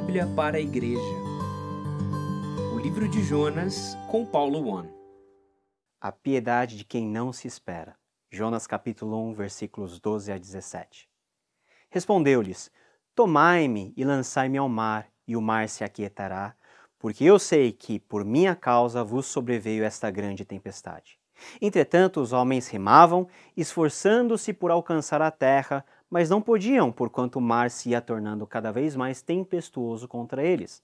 Bíblia para a Igreja. O livro de Jonas com Paulo One. A piedade de quem não se espera. Jonas capítulo 1, versículos 12 a 17. Respondeu-lhes: Tomai-me e lançai-me ao mar, e o mar se aquietará, porque eu sei que por minha causa vos sobreveio esta grande tempestade. Entretanto, os homens remavam, esforçando-se por alcançar a terra, mas não podiam, porquanto o mar se ia tornando cada vez mais tempestuoso contra eles.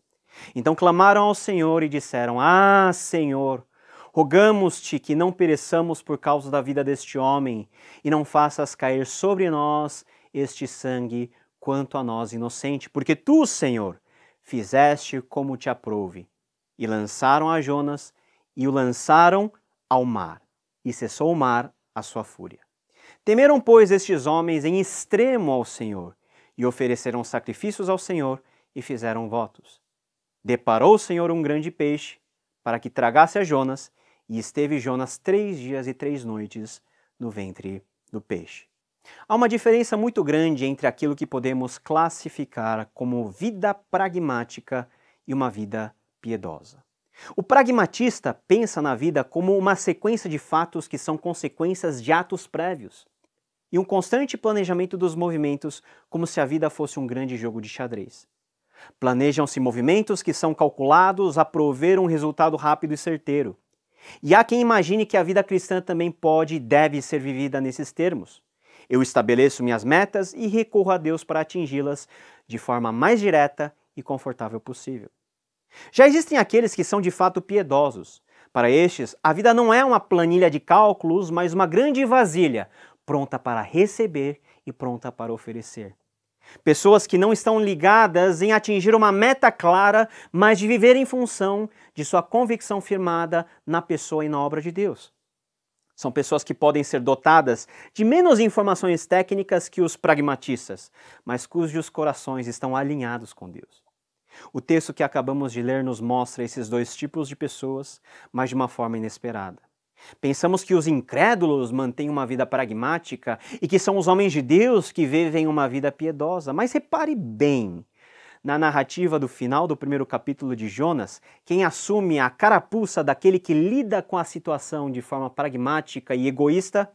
Então clamaram ao Senhor e disseram: Ah, Senhor, rogamos-te que não pereçamos por causa da vida deste homem, e não faças cair sobre nós este sangue quanto a nós inocente, porque tu, Senhor, fizeste como te aprouve. E lançaram a Jonas e o lançaram ao mar, e cessou o mar a sua fúria. Temeram, pois, estes homens em extremo ao Senhor, e ofereceram sacrifícios ao Senhor e fizeram votos. Deparou o Senhor um grande peixe para que tragasse a Jonas, e esteve Jonas três dias e três noites no ventre do peixe. Há uma diferença muito grande entre aquilo que podemos classificar como vida pragmática e uma vida piedosa. O pragmatista pensa na vida como uma sequência de fatos que são consequências de atos prévios e um constante planejamento dos movimentos, como se a vida fosse um grande jogo de xadrez. Planejam-se movimentos que são calculados a prover um resultado rápido e certeiro. E há quem imagine que a vida cristã também pode e deve ser vivida nesses termos. Eu estabeleço minhas metas e recorro a Deus para atingi-las de forma mais direta e confortável possível. Já existem aqueles que são de fato piedosos. Para estes, a vida não é uma planilha de cálculos, mas uma grande vasilha, pronta para receber e pronta para oferecer. Pessoas que não estão ligadas em atingir uma meta clara, mas de viver em função de sua convicção firmada na pessoa e na obra de Deus. São pessoas que podem ser dotadas de menos informações técnicas que os pragmatistas, mas cujos corações estão alinhados com Deus. O texto que acabamos de ler nos mostra esses dois tipos de pessoas, mas de uma forma inesperada. Pensamos que os incrédulos mantêm uma vida pragmática e que são os homens de Deus que vivem uma vida piedosa. Mas repare bem, na narrativa do final do primeiro capítulo de Jonas, quem assume a carapuça daquele que lida com a situação de forma pragmática e egoísta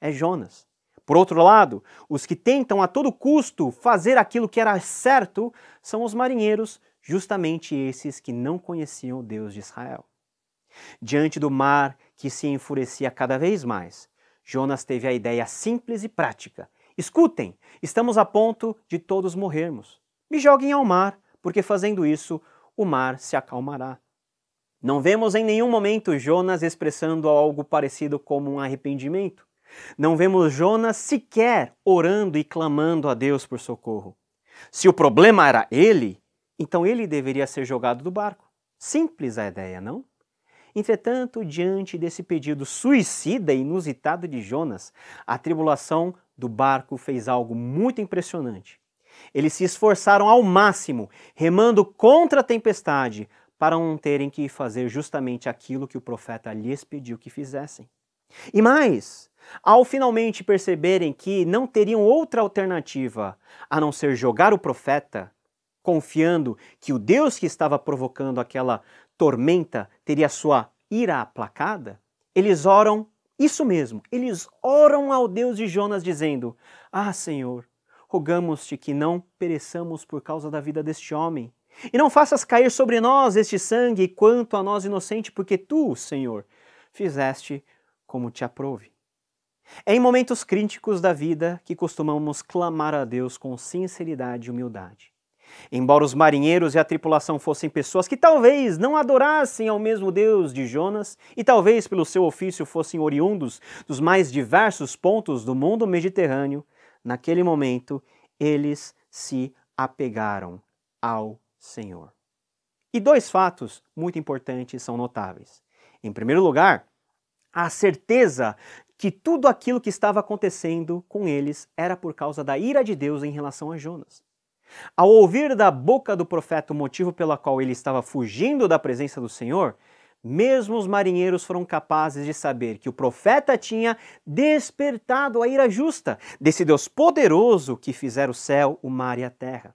é Jonas. Por outro lado, os que tentam a todo custo fazer aquilo que era certo são os marinheiros, justamente esses que não conheciam o Deus de Israel. Diante do mar que se enfurecia cada vez mais, Jonas teve a ideia simples e prática. Escutem, estamos a ponto de todos morrermos. Me joguem ao mar, porque fazendo isso, o mar se acalmará. Não vemos em nenhum momento Jonas expressando algo parecido como um arrependimento. Não vemos Jonas sequer orando e clamando a Deus por socorro. Se o problema era ele, então ele deveria ser jogado do barco. Simples a ideia, não? Entretanto, diante desse pedido suicida e inusitado de Jonas, a tribulação do barco fez algo muito impressionante. Eles se esforçaram ao máximo, remando contra a tempestade, para não terem que fazer justamente aquilo que o profeta lhes pediu que fizessem. E mais, ao finalmente perceberem que não teriam outra alternativa a não ser jogar o profeta, confiando que o Deus que estava provocando aquela tormenta teria sua ira aplacada, eles oram isso mesmo, eles oram ao Deus de Jonas, dizendo: Ah, Senhor, rogamos-te que não pereçamos por causa da vida deste homem, e não faças cair sobre nós este sangue, quanto a nós inocente, porque tu, Senhor, fizeste como te aprove. É em momentos críticos da vida que costumamos clamar a Deus com sinceridade e humildade. Embora os marinheiros e a tripulação fossem pessoas que talvez não adorassem ao mesmo Deus de Jonas e talvez pelo seu ofício fossem oriundos dos mais diversos pontos do mundo mediterrâneo, naquele momento eles se apegaram ao Senhor. E dois fatos muito importantes são notáveis. Em primeiro lugar, a certeza que tudo aquilo que estava acontecendo com eles era por causa da ira de Deus em relação a Jonas. Ao ouvir da boca do profeta o motivo pela qual ele estava fugindo da presença do Senhor, mesmo os marinheiros foram capazes de saber que o profeta tinha despertado a ira justa desse Deus poderoso que fizera o céu, o mar e a terra.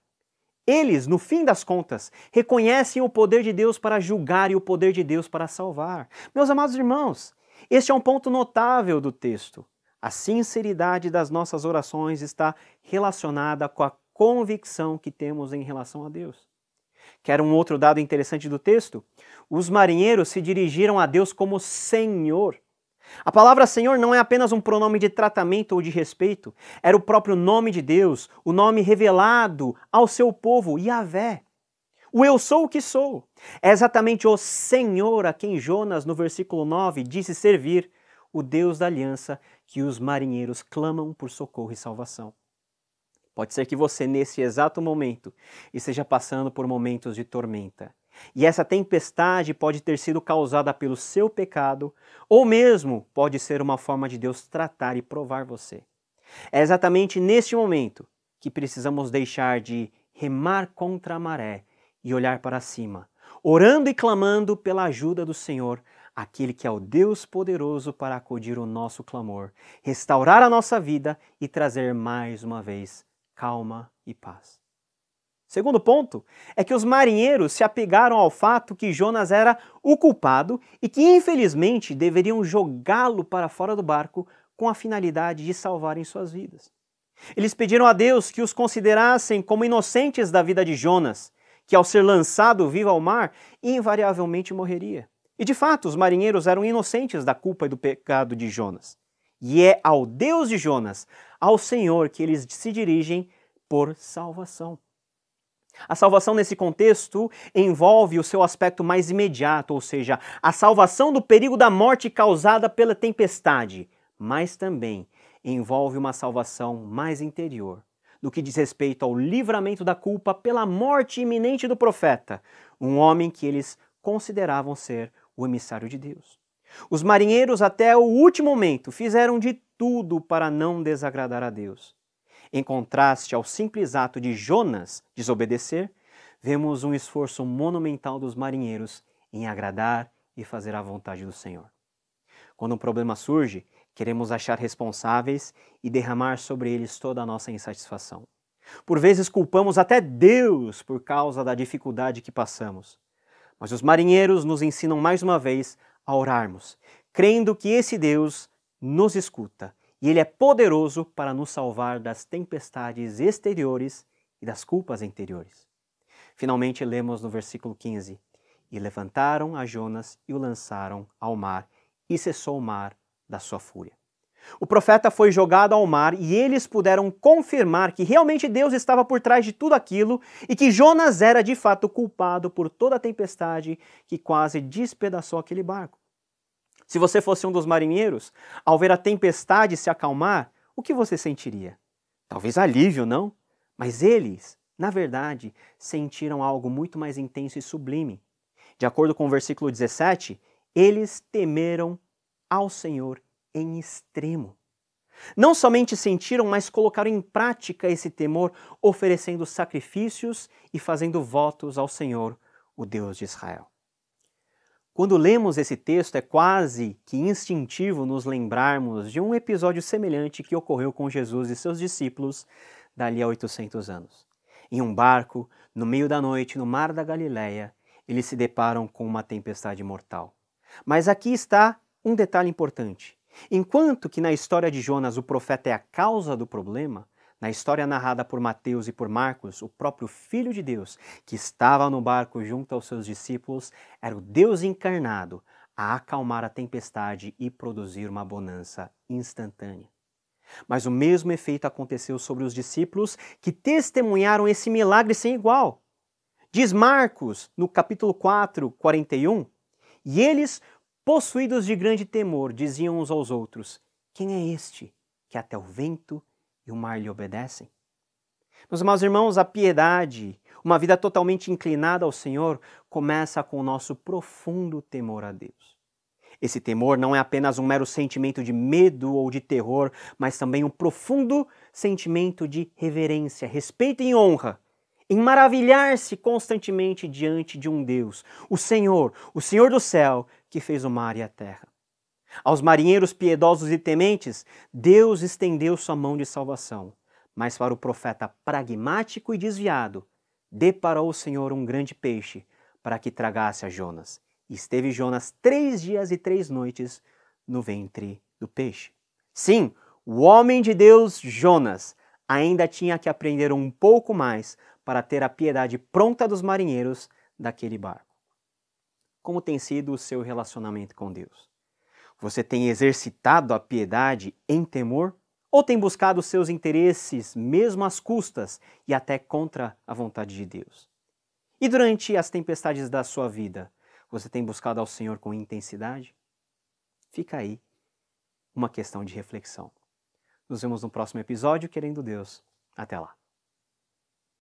Eles, no fim das contas, reconhecem o poder de Deus para julgar e o poder de Deus para salvar. Meus amados irmãos, este é um ponto notável do texto. A sinceridade das nossas orações está relacionada com a convicção que temos em relação a Deus. Quer um outro dado interessante do texto? Os marinheiros se dirigiram a Deus como Senhor. A palavra Senhor não é apenas um pronome de tratamento ou de respeito, era o próprio nome de Deus, o nome revelado ao seu povo, Yahvé. O eu sou o que sou. É exatamente o Senhor a quem Jonas, no versículo 9, disse servir, o Deus da aliança que os marinheiros clamam por socorro e salvação. Pode ser que você, nesse exato momento, esteja passando por momentos de tormenta. E essa tempestade pode ter sido causada pelo seu pecado, ou mesmo pode ser uma forma de Deus tratar e provar você. É exatamente neste momento que precisamos deixar de remar contra a maré e olhar para cima, orando e clamando pela ajuda do Senhor, aquele que é o Deus poderoso para acudir o nosso clamor, restaurar a nossa vida e trazer mais uma vez calma e paz. Segundo ponto é que os marinheiros se apegaram ao fato que Jonas era o culpado e que, infelizmente, deveriam jogá-lo para fora do barco com a finalidade de salvarem suas vidas. Eles pediram a Deus que os considerassem como inocentes da vida de Jonas, que, ao ser lançado vivo ao mar, invariavelmente morreria. E de fato, os marinheiros eram inocentes da culpa e do pecado de Jonas. E é ao Deus de Jonas, ao Senhor, que eles se dirigem por salvação. A salvação nesse contexto envolve o seu aspecto mais imediato, ou seja, a salvação do perigo da morte causada pela tempestade, mas também envolve uma salvação mais interior, no que diz respeito ao livramento da culpa pela morte iminente do profeta, um homem que eles consideravam ser o emissário de Deus. Os marinheiros, até o último momento, fizeram de tudo para não desagradar a Deus. Em contraste ao simples ato de Jonas desobedecer, vemos um esforço monumental dos marinheiros em agradar e fazer a vontade do Senhor. Quando um problema surge, queremos achar responsáveis e derramar sobre eles toda a nossa insatisfação. Por vezes culpamos até Deus por causa da dificuldade que passamos. Mas os marinheiros nos ensinam mais uma vez a orarmos, crendo que esse Deus nos escuta e ele é poderoso para nos salvar das tempestades exteriores e das culpas interiores. Finalmente, lemos no versículo 15: E levantaram a Jonas e o lançaram ao mar, e cessou o mar da sua fúria. O profeta foi jogado ao mar e eles puderam confirmar que realmente Deus estava por trás de tudo aquilo e que Jonas era de fato culpado por toda a tempestade que quase despedaçou aquele barco. Se você fosse um dos marinheiros, ao ver a tempestade se acalmar, o que você sentiria? Talvez alívio, não? Mas eles, na verdade, sentiram algo muito mais intenso e sublime. De acordo com o versículo 17, eles temeram ao Senhor em extremo. Não somente sentiram, mas colocaram em prática esse temor, oferecendo sacrifícios e fazendo votos ao Senhor, o Deus de Israel. Quando lemos esse texto, é quase que instintivo nos lembrarmos de um episódio semelhante que ocorreu com Jesus e seus discípulos dali a 800 anos. Em um barco, no meio da noite, no mar da Galileia, eles se deparam com uma tempestade mortal. Mas aqui está um detalhe importante. Enquanto que na história de Jonas o profeta é a causa do problema, na história narrada por Mateus e por Marcos, o próprio Filho de Deus, que estava no barco junto aos seus discípulos, era o Deus encarnado a acalmar a tempestade e produzir uma bonança instantânea. Mas o mesmo efeito aconteceu sobre os discípulos que testemunharam esse milagre sem igual. Diz Marcos, no capítulo 4, 41, e eles Possuídos de grande temor, diziam uns aos outros: Quem é este que até o vento e o mar lhe obedecem? Meus amados irmãos, a piedade, uma vida totalmente inclinada ao Senhor, começa com o nosso profundo temor a Deus. Esse temor não é apenas um mero sentimento de medo ou de terror, mas também um profundo sentimento de reverência, respeito e honra, em maravilhar-se constantemente diante de um Deus, o Senhor, o Senhor do céu, que fez o mar e a terra. Aos marinheiros piedosos e tementes, Deus estendeu sua mão de salvação. Mas para o profeta pragmático e desviado, deparou o Senhor um grande peixe para que tragasse a Jonas. esteve Jonas três dias e três noites no ventre do peixe. Sim, o homem de Deus, Jonas, ainda tinha que aprender um pouco mais para ter a piedade pronta dos marinheiros daquele barco. Como tem sido o seu relacionamento com Deus? Você tem exercitado a piedade em temor? Ou tem buscado seus interesses mesmo às custas e até contra a vontade de Deus? E durante as tempestades da sua vida, você tem buscado ao Senhor com intensidade? Fica aí uma questão de reflexão. Nos vemos no próximo episódio, querendo Deus. Até lá.